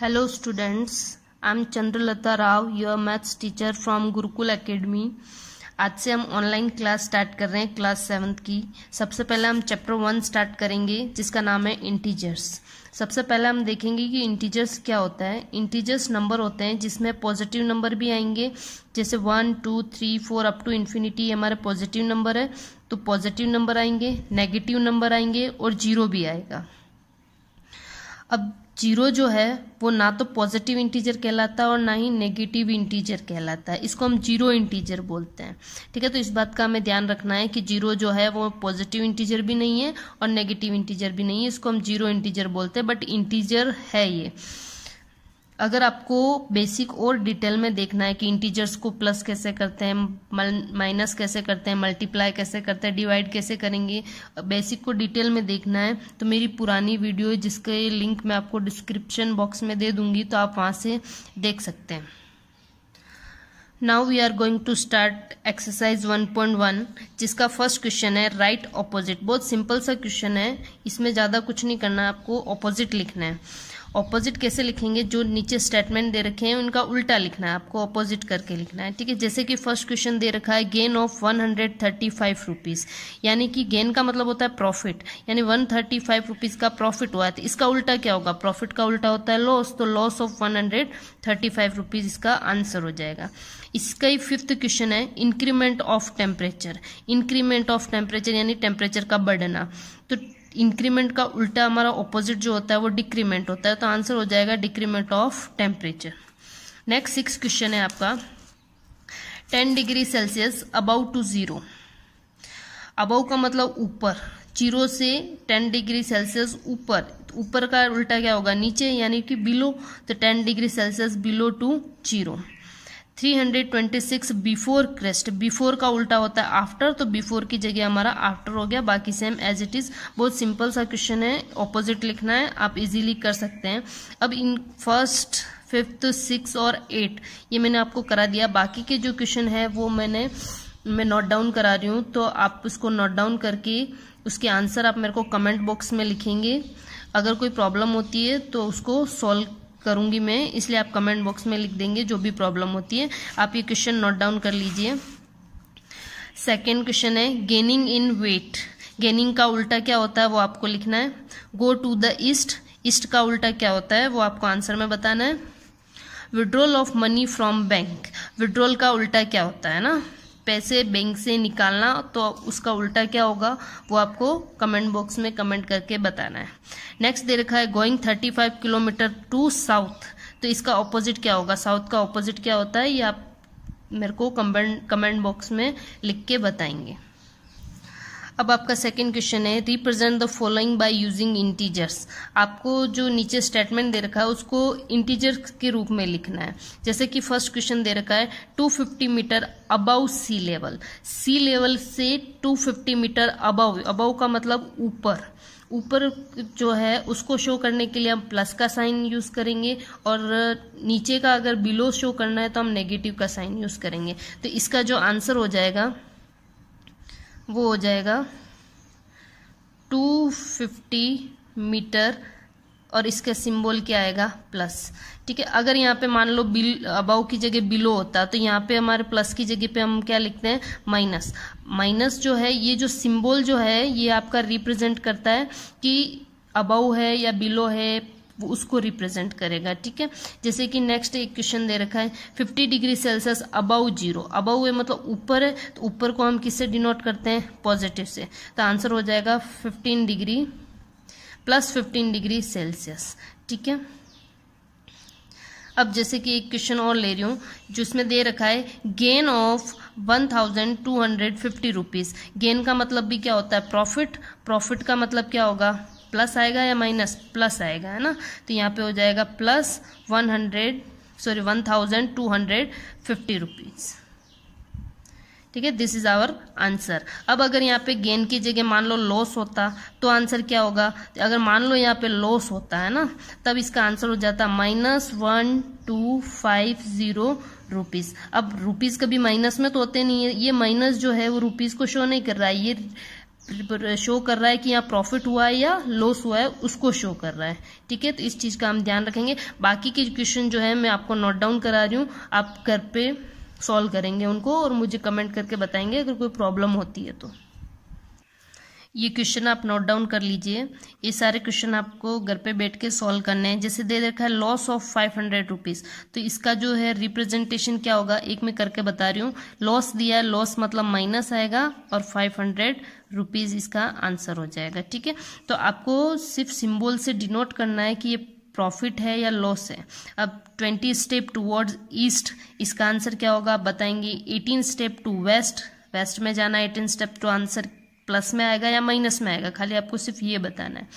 hello students I am Chandralata Rao your maths teacher from Gurukul academy आज से हम ऑनलाइन क्लास स्टार्ट कर रहे हैं क्लास सेवन्थ की सबसे पहले हम चैप्टर वन स्टार्ट करेंगे जिसका नाम है इंटीजर्स सबसे पहले हम देखेंगे कि इंटीजर्स क्या होता है इंटीजर्स नंबर होते हैं जिसमें पॉजिटिव नंबर भी आएंगे जैसे one two three four up to infinity हमारे पॉजिटिव नंबर है तो पॉजिटिव नंबर आएंगे नेगेटिव नंबर आएंगे और जीरो भी आएगा अब जीरो जो है वो ना तो पॉजिटिव इंटीजर कहलाता है और ना ही नेगेटिव इंटीजर कहलाता है इसको हम जीरो इंटीजर बोलते हैं ठीक है तो इस बात का हमें ध्यान रखना है कि जीरो जो है वो पॉजिटिव इंटीजर भी नहीं है और नेगेटिव इंटीजर भी नहीं है इसको हम जीरो इंटीजर बोलते हैं बट इंटीजर है ये अगर आपको बेसिक और डिटेल में देखना है कि इंटीजर्स को प्लस कैसे करते हैं माइनस कैसे करते हैं मल्टीप्लाई कैसे करते हैं डिवाइड कैसे करेंगे बेसिक को डिटेल में देखना है तो मेरी पुरानी वीडियो है जिसके लिंक मैं आपको डिस्क्रिप्शन बॉक्स में दे दूंगी तो आप वहाँ से देख सकते हैं now we are going to start exercise 1.1 जिसका फर्स्ट क्वेश्चन है राइट ऑपोजिट बहुत सिंपल सा क्वेश्चन है इसमें ज़्यादा कुछ नहीं करना आपको ऑपोजिट लिखना है ऑपोजिट कैसे लिखेंगे जो नीचे स्टेटमेंट दे रखे हैं उनका उल्टा लिखना है आपको ऑपोजिट करके लिखना है ठीक है जैसे कि फर्स्ट क्वेश्चन दे रखा है gain of one hundred thirty five rupees यानी कि गेन का मतलब होता है प्रॉफिट यानी वन थर्टी फाइव रुपीज़ का प्रॉफिट हुआ है तो इसका उल्टा क्या होगा प्रॉफिट का उल्टा होता है लॉस तो loss of one hundred thirty five rupees इसका आंसर हो जाएगा इसका ही फिफ्थ क्वेश्चन है increment of temperature increment of temperature यानी टेम्परेचर का बढ़ना तो इंक्रीमेंट का उल्टा हमारा ऑपोजिट जो होता है वो डिक्रीमेंट होता है तो आंसर हो जाएगा decrement of temperature next six question है आपका ten degree Celsius above to zero above का मतलब ऊपर जीरो से टेन डिग्री सेल्सियस ऊपर ऊपर का उल्टा क्या होगा नीचे यानी कि बिलो तो ten degree Celsius below to zero 326 before crest before का उल्टा होता है आफ्टर तो बिफोर की जगह हमारा आफ्टर हो गया बाकी सेम एज इट इज बहुत सिंपल सा क्वेश्चन है ऑपोजिट लिखना है आप इजीली कर सकते हैं अब इन फर्स्ट फिफ्थ सिक्स और एट ये मैंने आपको करा दिया बाकी के जो क्वेश्चन है वो मैंने मैं नोट डाउन करा रही हूँ तो आप उसको नोट डाउन करके उसके आंसर आप मेरे को कमेंट बॉक्स में लिखेंगे अगर कोई प्रॉब्लम होती है तो उसको सॉल्व करूँगी मैं इसलिए आप कमेंट बॉक्स में लिख देंगे जो भी प्रॉब्लम होती है आप ये क्वेश्चन नोट डाउन कर लीजिए सेकेंड क्वेश्चन है गेनिंग इन वेट गेनिंग का उल्टा क्या होता है वो आपको लिखना है go to the east east का उल्टा क्या होता है वो आपको आंसर में बताना है withdrawal of money from bank withdrawal का उल्टा क्या होता है ना पैसे बैंक से निकालना तो उसका उल्टा क्या होगा वो आपको कमेंट बॉक्स में कमेंट करके बताना है नेक्स्ट दे रखा है going thirty five kilometre to south तो इसका ऑपोजिट क्या होगा साउथ का ऑपोजिट क्या होता है ये आप मेरे को कमेंट कमेंट बॉक्स में लिख के बताएंगे अब आपका सेकंड क्वेश्चन है represent the following by using integers आपको जो नीचे स्टेटमेंट दे रखा है उसको इंटीजर के रूप में लिखना है जैसे कि फर्स्ट क्वेश्चन दे रखा है 250 metre above sea level sea level से 250 मीटर अबव अबव का मतलब ऊपर ऊपर जो है उसको शो करने के लिए हम प्लस का साइन यूज़ करेंगे और नीचे का अगर बिलो शो करना है तो हम नेगेटिव का साइन यूज़ करेंगे तो इसका जो आंसर हो जाएगा वो हो जाएगा टू फिफ्टी मीटर और इसका सिंबल क्या आएगा प्लस ठीक है अगर यहाँ पे मान लो बिल अबाउ की जगह बिलो होता तो यहाँ पे हमारे प्लस की जगह पे हम क्या लिखते हैं माइनस माइनस जो है ये जो सिंबल जो है ये आपका रिप्रेजेंट करता है कि अबाउ है या बिलो है वो उसको रिप्रेजेंट करेगा ठीक है जैसे कि नेक्स्ट एक क्वेश्चन दे रखा है fifty degree Celsius above zero above है मतलब ऊपर है तो ऊपर को हम किससे डिनोट करते हैं पॉजिटिव से तो आंसर हो जाएगा fifteen degree plus fifteen degree Celsius ठीक है अब जैसे कि एक क्वेश्चन और ले रही हूँ जिसमें दे रखा है gain of one thousand two hundred fifty rupees gain का मतलब भी क्या होता है प्रॉफिट प्रॉफिट का मतलब क्या होगा प्लस आएगा या माइनस प्लस आएगा है ना तो यहाँ पे हो जाएगा plus one hundred sorry one thousand two hundred fifty rupees ठीक है दिस इज आवर आंसर अब अगर यहाँ पे गेन की जगह मान लो लॉस होता तो आंसर क्या होगा अगर मान लो यहाँ पे लॉस होता है ना तब इसका आंसर हो जाता minus one two five zero rupees अब रुपीज़ कभी माइनस में तो होते नहीं है ये माइनस जो है वो रुपीज़ को शो नहीं कर रहा है ये शो कर रहा है कि यहाँ प्रॉफिट हुआ है या लॉस हुआ है उसको शो कर रहा है ठीक है तो इस चीज़ का हम ध्यान रखेंगे बाकी के क्वेश्चन जो है मैं आपको नोट डाउन करा रही हूँ आप घर पे सॉल्व करेंगे उनको और मुझे कमेंट करके बताएंगे अगर कोई प्रॉब्लम होती है तो ये क्वेश्चन आप नोट डाउन कर लीजिए ये सारे क्वेश्चन आपको घर पे बैठ के सॉल्व करने हैं जैसे दे रखा है loss of five hundred rupees तो इसका जो है रिप्रेजेंटेशन क्या होगा एक मैं करके बता रही हूँ लॉस दिया है लॉस मतलब माइनस आएगा और फाइव हंड्रेड रुपीज़ इसका आंसर हो जाएगा ठीक है तो आपको सिर्फ सिंबल से डिनोट करना है कि ये प्रॉफिट है या लॉस है अब ट्वेंटी स्टेप टूवर्ड्स ईस्ट इसका आंसर क्या होगा आप बताएंगे eighteen step to west west में जाना eighteen step to answer plus में आएगा या माइनस में आएगा खाली आपको सिर्फ ये बताना है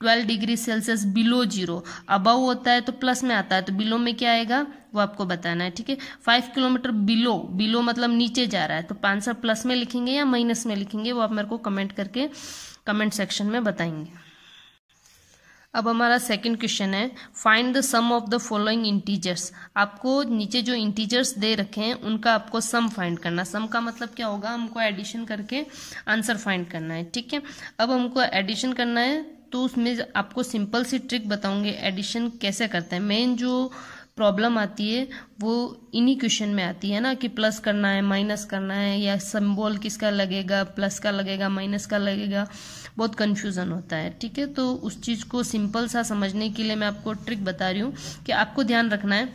twelve degree Celsius below zero above होता है तो प्लस में आता है तो बिलो में क्या आएगा वो आपको बताना है ठीक है फाइव किलोमीटर बिलो बिलो मतलब नीचे जा रहा है तो आंसर प्लस में लिखेंगे या माइनस में लिखेंगे वो आप मेरे को कमेंट करके कमेंट सेक्शन में बताएंगे अब हमारा सेकंड क्वेश्चन है find the sum of the following integers आपको नीचे जो इंटीजर्स दे रखे हैं उनका आपको सम फाइंड करना सम का मतलब क्या होगा हमको एडिशन करके आंसर फाइंड करना है ठीक है अब हमको एडिशन करना है तो उसमें आपको सिंपल सी ट्रिक बताऊंगे एडिशन कैसे करते हैं मेन जो प्रॉब्लम आती है वो इन्हीं क्वेश्चन में आती है ना कि प्लस करना है माइनस करना है या सिंबल किसका लगेगा प्लस का लगेगा माइनस का लगेगा बहुत कन्फ्यूज़न होता है ठीक है तो उस चीज़ को सिंपल सा समझने के लिए मैं आपको ट्रिक बता रही हूँ कि आपको ध्यान रखना है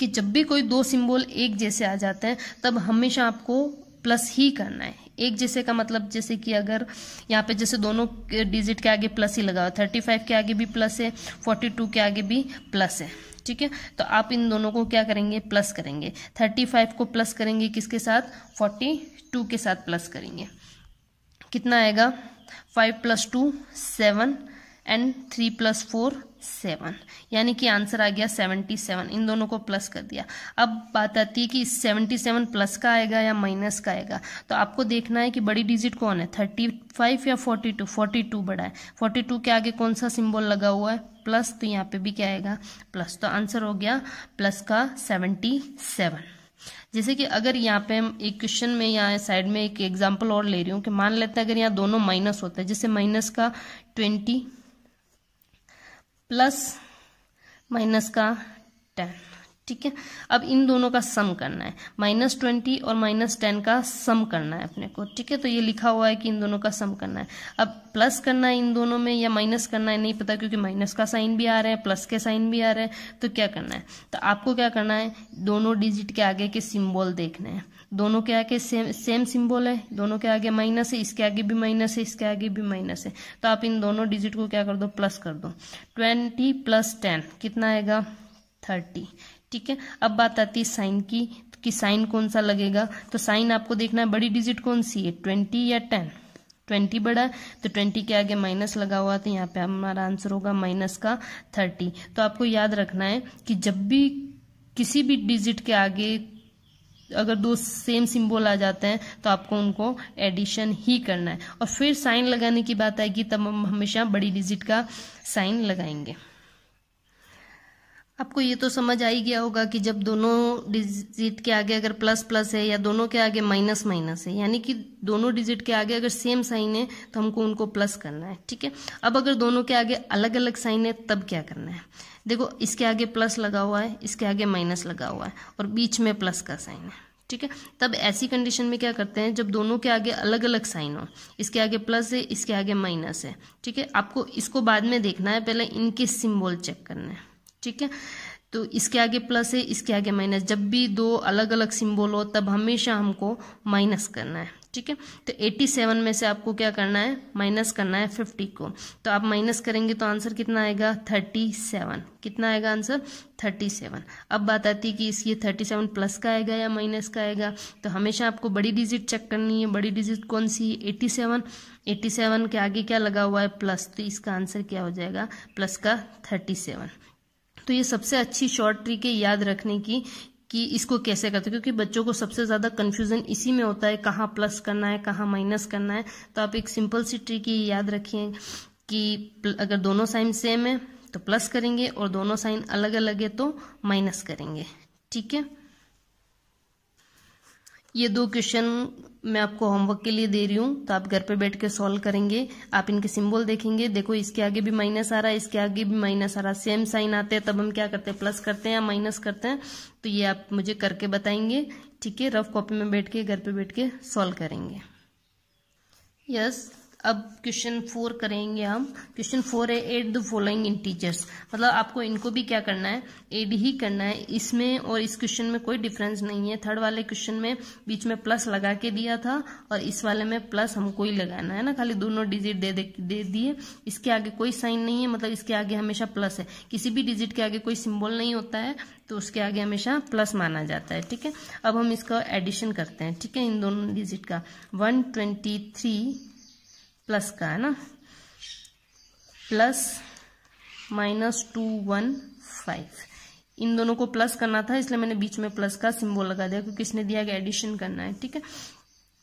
कि जब भी कोई दो सिंबल एक जैसे आ जाते हैं तब हमेशा आपको प्लस ही करना है एक जैसे का मतलब जैसे कि अगर यहाँ पे जैसे दोनों डिजिट के आगे प्लस ही लगा हुआ थर्टी फाइव के आगे भी प्लस है फोर्टी टू के आगे भी प्लस है ठीक है तो आप इन दोनों को क्या करेंगे प्लस करेंगे थर्टी फाइव को प्लस करेंगे किसके साथ फोर्टी टू के साथ प्लस करेंगे कितना आएगा five plus two seven and three plus four seven यानी कि आंसर आ गया सेवेंटी सेवन इन दोनों को प्लस कर दिया अब बात आती है कि सेवेंटी सेवन प्लस का आएगा या माइनस का आएगा तो आपको देखना है कि बड़ी डिजिट कौन है थर्टी फाइव या फोर्टी टू फोर्टी टू बड़ा है फोर्टी टू के आगे कौन सा सिंबल लगा हुआ है प्लस तो यहाँ पे भी क्या आएगा प्लस तो आंसर हो गया प्लस का सेवेंटी सेवन जैसे कि अगर यहाँ पे हम एक क्वेश्चन में या साइड में एक एग्जाम्पल और ले रही हूँ कि मान लेते हैं अगर यहाँ दोनों माइनस होता है जैसे माइनस का ट्वेंटी प्लस माइनस का टेन ठीक है अब इन दोनों का सम करना है माइनस ट्वेंटी और माइनस टेन का सम करना है अपने को ठीक है तो ये लिखा हुआ है कि इन दोनों का सम करना है अब प्लस करना है इन दोनों में या माइनस करना है नहीं पता क्योंकि माइनस का साइन भी आ रहा है प्लस के साइन भी आ रहे हैं तो क्या करना है तो आपको क्या करना है दोनों डिजिट के आगे के सिम्बॉल देखने हैं दोनों के आगे सेम सेम सिंबल है दोनों के आगे माइनस है इसके आगे भी माइनस है इसके आगे भी माइनस है तो आप इन दोनों डिजिट को क्या कर दो प्लस कर दो ट्वेंटी प्लस टेन कितना आएगा थर्टी ठीक है अब बात आती है साइन की कि साइन कौन सा लगेगा तो साइन आपको देखना है बड़ी डिजिट कौन सी है ट्वेंटी या टेन ट्वेंटी बड़ा तो ट्वेंटी के आगे माइनस लगा हुआ तो यहाँ पे हमारा आंसर होगा माइनस का थर्टी तो आपको याद रखना है कि जब भी किसी भी डिजिट के आगे अगर दो सेम सिंबल आ जाते हैं तो आपको उनको एडिशन ही करना है और फिर साइन लगाने की बात आएगी तब हम हमेशा बड़ी डिजिट का साइन लगाएंगे आपको ये तो समझ आ ही गया होगा कि जब दोनों डिजिट के आगे अगर प्लस प्लस है या दोनों के आगे माइनस माइनस है यानी कि दोनों डिजिट के आगे अगर सेम साइन है तो हमको उनको प्लस करना है ठीक है अब अगर दोनों के आगे अलग अलग साइन है तब क्या करना है देखो इसके आगे प्लस लगा हुआ है इसके आगे माइनस लगा हुआ है और बीच में प्लस का साइन है ठीक है तब ऐसी कंडीशन में क्या करते हैं जब दोनों के आगे अलग अलग साइन हो इसके आगे प्लस है इसके आगे माइनस है ठीक है आपको इसको बाद में देखना है पहले इनके सिम्बॉल चेक करना है ठीक है तो इसके आगे प्लस है इसके आगे माइनस जब भी दो अलग अलग सिंबल हो तब हमेशा हमको माइनस करना है ठीक है तो 87 में से आपको क्या करना है माइनस करना है 50 को तो आप माइनस करेंगे तो आंसर कितना आएगा 37 कितना आएगा आंसर 37 अब बात आती है कि इस ये 37 प्लस का आएगा या माइनस का आएगा तो हमेशा आपको बड़ी डिजिट चेक करनी है बड़ी डिजिट कौन सी है एटी सेवन के आगे क्या लगा हुआ है प्लस तो इसका आंसर क्या हो जाएगा प्लस का थर्टी तो ये सबसे अच्छी शॉर्ट ट्रिक है याद रखने की कि इसको कैसे करते हैं क्योंकि बच्चों को सबसे ज़्यादा कन्फ्यूज़न इसी में होता है कहाँ प्लस करना है कहाँ माइनस करना है तो आप एक सिंपल सी ट्रिक ये याद रखिए कि अगर दोनों साइन सेम है तो प्लस करेंगे और दोनों साइन अलग अलग है तो माइनस करेंगे ठीक है ये दो क्वेश्चन मैं आपको होमवर्क के लिए दे रही हूँ तो आप घर पे बैठ के सॉल्व करेंगे आप इनके सिंबल देखेंगे देखो इसके आगे भी माइनस आ रहा है इसके आगे भी माइनस आ रहा है सेम साइन आते हैं तब हम क्या करते हैं प्लस करते हैं या माइनस करते हैं तो ये आप मुझे करके बताएंगे ठीक है रफ कॉपी में बैठ के घर पे बैठ के सॉल्व करेंगे यस yes, अब क्वेश्चन फोर करेंगे हम क्वेश्चन फोर है एड द फॉलोइंग इंटीजर्स मतलब आपको इनको भी क्या करना है एड ही करना है इसमें और इस क्वेश्चन में कोई डिफरेंस नहीं है थर्ड वाले क्वेश्चन में बीच में प्लस लगा के दिया था और इस वाले में प्लस हमको ही लगाना है ना खाली दोनों डिजिट दे दे दिए इसके आगे कोई साइन नहीं है मतलब इसके आगे हमेशा प्लस है किसी भी डिजिट के आगे कोई सिम्बॉल नहीं होता है तो उसके आगे हमेशा प्लस माना जाता है ठीक है अब हम इसका एडिशन करते हैं ठीक है इन दोनों डिजिट का वन ट्वेंटी थ्री प्लस का है ना plus minus two one five इन दोनों को प्लस करना था इसलिए मैंने बीच में प्लस का सिंबल लगा दिया क्योंकि इसने दिया कि एडिशन करना है ठीक है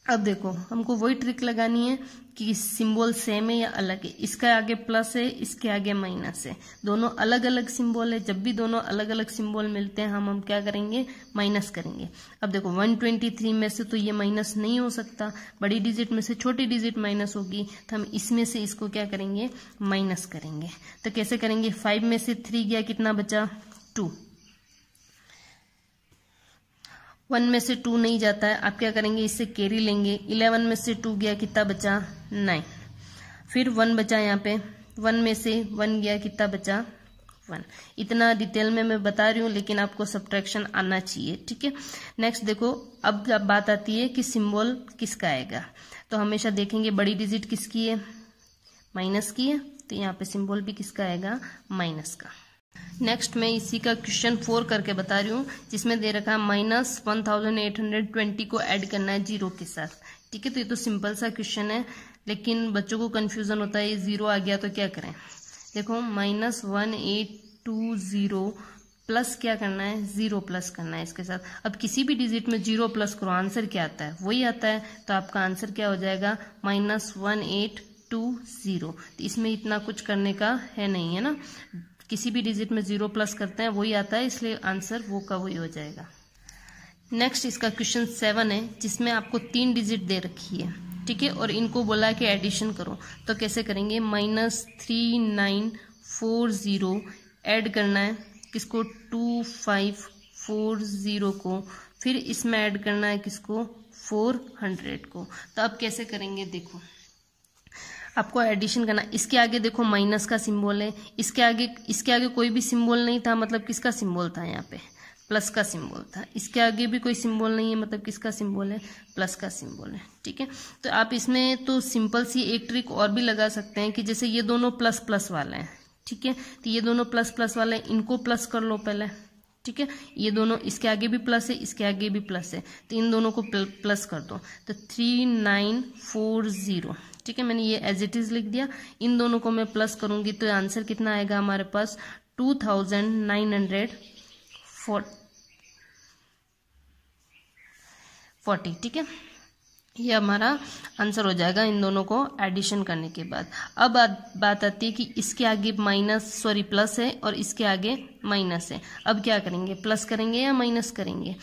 अब देखो हमको वही ट्रिक लगानी है कि सिंबल सेम है या अलग है इसका आगे प्लस है इसके आगे माइनस है दोनों अलग अलग सिंबल है जब भी दोनों अलग अलग सिंबल मिलते हैं हम हम क्या करेंगे माइनस करेंगे अब देखो 123 में से तो ये माइनस नहीं हो सकता बड़ी डिजिट में से छोटी डिजिट माइनस होगी तो हम इसमें से इसको क्या करेंगे माइनस करेंगे तो कैसे करेंगे फाइव में से थ्री गया कितना बचा टू वन में से टू नहीं जाता है आप क्या करेंगे इससे कैरी लेंगे इलेवन में से टू गया कितना बचा नाइन फिर वन बचा यहाँ पे वन में से वन गया कितना बचा वन इतना डिटेल में मैं बता रही हूँ लेकिन आपको सब्ट्रैक्शन आना चाहिए ठीक है नेक्स्ट देखो अब जब बात आती है कि सिम्बॉल किसका आएगा तो हमेशा देखेंगे बड़ी डिजिट किसकी है माइनस की है तो यहाँ पे सिंबल भी किसका आएगा माइनस का नेक्स्ट मैं इसी का क्वेश्चन फोर करके बता रही हूँ जिसमें दे रखा है minus one thousand eight hundred twenty को ऐड करना है जीरो के साथ ठीक है तो ये तो सिंपल सा क्वेश्चन है लेकिन बच्चों को कन्फ्यूज़न होता है ये ज़ीरो आ गया तो क्या करें देखो minus one eight two zero plus क्या करना है ज़ीरो प्लस करना है इसके साथ अब किसी भी डिजिट में ज़ीरो प्लस करो आंसर क्या आता है वही आता है तो आपका आंसर क्या हो जाएगा minus one eight two zero इसमें इतना कुछ करने का है नहीं है ना किसी भी डिजिट में जीरो प्लस करते हैं वही आता है इसलिए आंसर वो का वही हो जाएगा नेक्स्ट इसका क्वेश्चन सेवन है जिसमें आपको तीन डिजिट दे रखी है ठीक है और इनको बोला कि एडिशन करो तो कैसे करेंगे minus three nine four zero add करना है किसको टू फाइव फोर ज़ीरो को फिर इसमें ऐड करना है किसको फोर हंड्रेड को तो अब कैसे करेंगे देखो आपको एडिशन करना इसके आगे देखो माइनस का सिंबल है इसके आगे इसके आगे कोई भी सिंबल नहीं था मतलब किसका सिंबल था यहाँ पे प्लस का सिंबल था इसके आगे भी कोई सिंबल नहीं है मतलब किसका सिंबल है प्लस का सिंबल है ठीक है तो आप इसमें तो सिंपल सी एक ट्रिक और भी लगा सकते हैं कि जैसे ये दोनों प्लस प्लस वाले हैं ठीक है तो ये दोनों प्लस प्लस वाले हैं इनको प्लस कर लो पहले ठीक है ये दोनों इसके आगे भी प्लस है इसके आगे भी प्लस है तो इन दोनों को प्लस कर दो तो थ्री नाइन फोर जीरो ठीक है मैंने ये एज इट इज लिख दिया इन दोनों को मैं प्लस करूंगी तो आंसर कितना आएगा हमारे पास two thousand nine hundred forty ठीक है ये हमारा आंसर हो जाएगा इन दोनों को एडिशन करने के बाद अब बात आती है कि इसके आगे माइनस सॉरी प्लस है और इसके आगे माइनस है अब क्या करेंगे प्लस करेंगे या माइनस करेंगे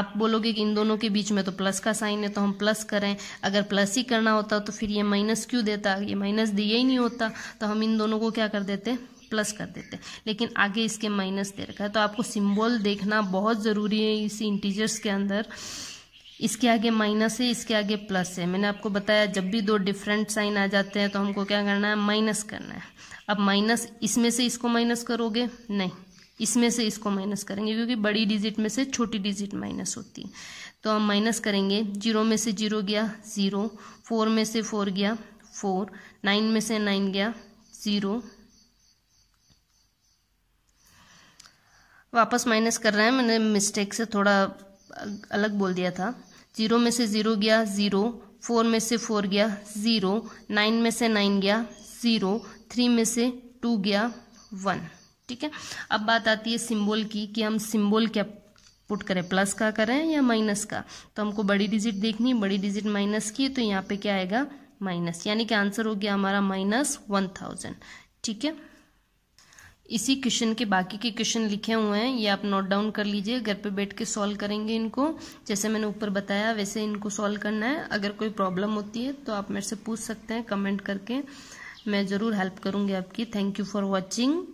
आप बोलोगे कि इन दोनों के बीच में तो प्लस का साइन है तो हम प्लस करें अगर प्लस ही करना होता तो फिर ये माइनस क्यों देता ये माइनस दिया ही नहीं होता तो हम इन दोनों को क्या कर देते प्लस कर देते हैं लेकिन आगे इसके माइनस दे रखा है तो आपको सिंबल देखना बहुत ज़रूरी है इसी इंटीजर्स के अंदर इसके आगे माइनस है इसके आगे प्लस है मैंने आपको बताया जब भी दो डिफरेंट साइन आ जाते हैं तो हमको क्या करना है माइनस करना है अब माइनस इसमें से इसको माइनस करोगे नहीं इसमें से इसको माइनस करेंगे क्योंकि बड़ी डिजिट में से छोटी डिजिट माइनस होती है तो हम माइनस करेंगे जीरो में से जीरो गया ज़ीरो फोर में से फोर गया फोर नाइन में से नाइन गया ज़ीरो वापस माइनस कर रहे हैं मैंने मिस्टेक से थोड़ा अलग बोल दिया था जीरो में से ज़ीरो गया ज़ीरो फोर में से फोर गया ज़ीरो नाइन में से नाइन गया ज़ीरो थ्री में से टू गया वन ठीक है अब बात आती है सिंबल की कि हम सिंबल क्या पुट करें प्लस का करें या माइनस का तो हमको बड़ी डिजिट देखनी बड़ी डिजिट माइनस की तो यहाँ पे क्या आएगा माइनस यानी कि आंसर हो गया हमारा माइनस वन थाउजेंड ठीक है इसी क्वेश्चन के बाकी के क्वेश्चन लिखे हुए हैं ये आप नोट डाउन कर लीजिए घर पे बैठ के सॉल्व करेंगे इनको जैसे मैंने ऊपर बताया वैसे इनको सॉल्व करना है अगर कोई प्रॉब्लम होती है तो आप मेरे से पूछ सकते हैं कमेंट करके मैं ज़रूर हेल्प करूंगी आपकी थैंक यू फॉर वॉचिंग